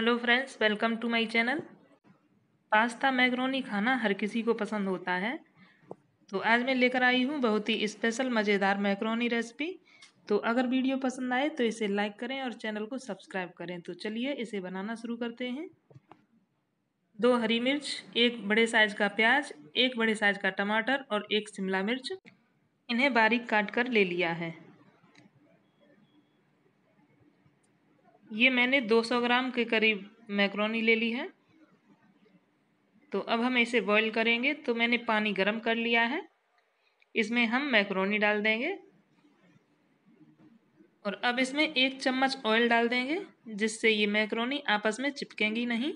hello friends welcome to my channel pasta macaroni खाना हर किसी को पसंद होता है तो आज मैं लेकर आई हूँ बहुत ही स्पेशल मज़ेदार मैकरोनी रेसिपी तो अगर वीडियो पसंद आए तो इसे लाइक करें और चैनल को सब्सक्राइब करें तो चलिए इसे बनाना शुरू करते हैं दो हरी मिर्च एक बड़े साइज का प्याज एक बड़े साइज का टमाटर और एक शिमला मिर्च इन्हें बारीक काट कर ले लिया है ये मैंने 200 ग्राम के करीब मैक्रोनी ले ली है तो अब हम इसे बॉईल करेंगे तो मैंने पानी गर्म कर लिया है इसमें हम मैक्रोनी डाल देंगे और अब इसमें एक चम्मच ऑयल डाल देंगे जिससे ये मैक्रोनी आपस में चिपकेंगी नहीं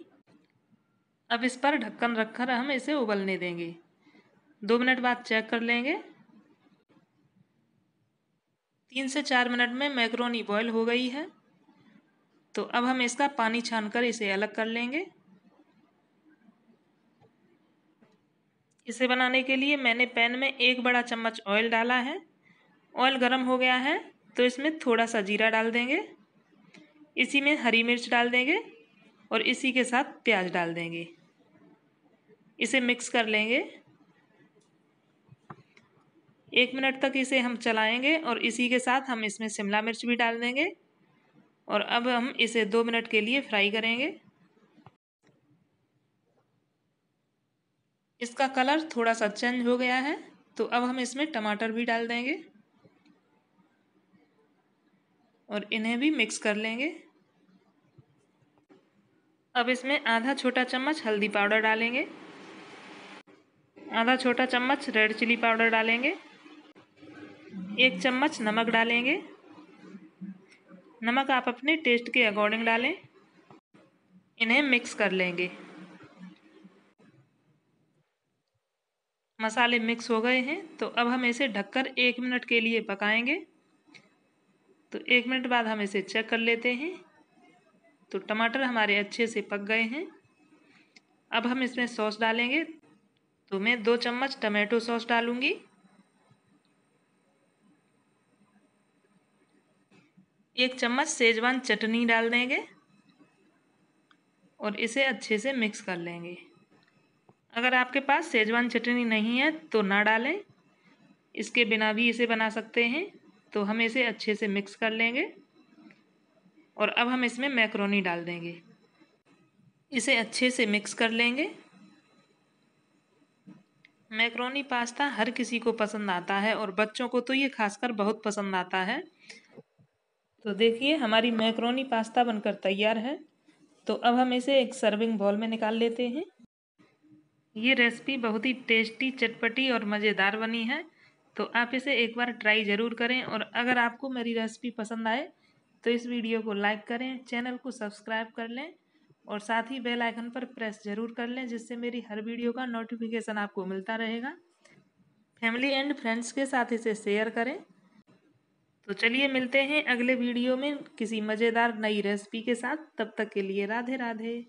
अब इस पर ढक्कन रखकर हम इसे उबलने देंगे दो मिनट बाद चेक कर लेंगे तीन से चार मिनट में मैक्रोनी बॉयल हो गई है तो अब हम इसका पानी छानकर इसे अलग कर लेंगे इसे बनाने के लिए मैंने पैन में एक बड़ा चम्मच ऑयल डाला है ऑयल गर्म हो गया है तो इसमें थोड़ा सा जीरा डाल देंगे इसी में हरी मिर्च डाल देंगे और इसी के साथ प्याज डाल देंगे इसे मिक्स कर लेंगे एक मिनट तक इसे हम चलाएंगे और इसी के साथ हम इसमें शिमला मिर्च भी डाल देंगे और अब हम इसे दो मिनट के लिए फ्राई करेंगे इसका कलर थोड़ा सा चेंज हो गया है तो अब हम इसमें टमाटर भी डाल देंगे और इन्हें भी मिक्स कर लेंगे अब इसमें आधा छोटा चम्मच हल्दी पाउडर डालेंगे आधा छोटा चम्मच रेड चिली पाउडर डालेंगे एक चम्मच नमक डालेंगे नमक आप अपने टेस्ट के अकॉर्डिंग डालें इन्हें मिक्स कर लेंगे मसाले मिक्स हो गए हैं तो अब हम इसे ढककर एक मिनट के लिए पकाएंगे तो एक मिनट बाद हम इसे चेक कर लेते हैं तो टमाटर हमारे अच्छे से पक गए हैं अब हम इसमें सॉस डालेंगे तो मैं दो चम्मच टमाटो सॉस डालूंगी एक चम्मच सेजवान चटनी डाल देंगे और इसे अच्छे से मिक्स कर लेंगे अगर आपके पास सेजवान चटनी नहीं है तो ना डालें इसके बिना भी इसे बना सकते हैं तो हम इसे अच्छे से मिक्स कर लेंगे और अब हम इसमें मैक्रोनी डाल देंगे इसे अच्छे से मिक्स कर लेंगे मैक्रोनी पास्ता हर किसी को पसंद आता है और बच्चों को तो ये खासकर बहुत पसंद आता है तो देखिए हमारी मैक्रोनी पास्ता बनकर तैयार है तो अब हम इसे एक सर्विंग बॉल में निकाल लेते हैं ये रेसिपी बहुत ही टेस्टी चटपटी और मज़ेदार बनी है तो आप इसे एक बार ट्राई ज़रूर करें और अगर आपको मेरी रेसिपी पसंद आए तो इस वीडियो को लाइक करें चैनल को सब्सक्राइब कर लें और साथ ही बेल आइकन पर प्रेस ज़रूर कर लें जिससे मेरी हर वीडियो का नोटिफिकेशन आपको मिलता रहेगा फैमिली एंड फ्रेंड्स के साथ इसे शेयर करें तो चलिए मिलते हैं अगले वीडियो में किसी मज़ेदार नई रेसिपी के साथ तब तक के लिए राधे राधे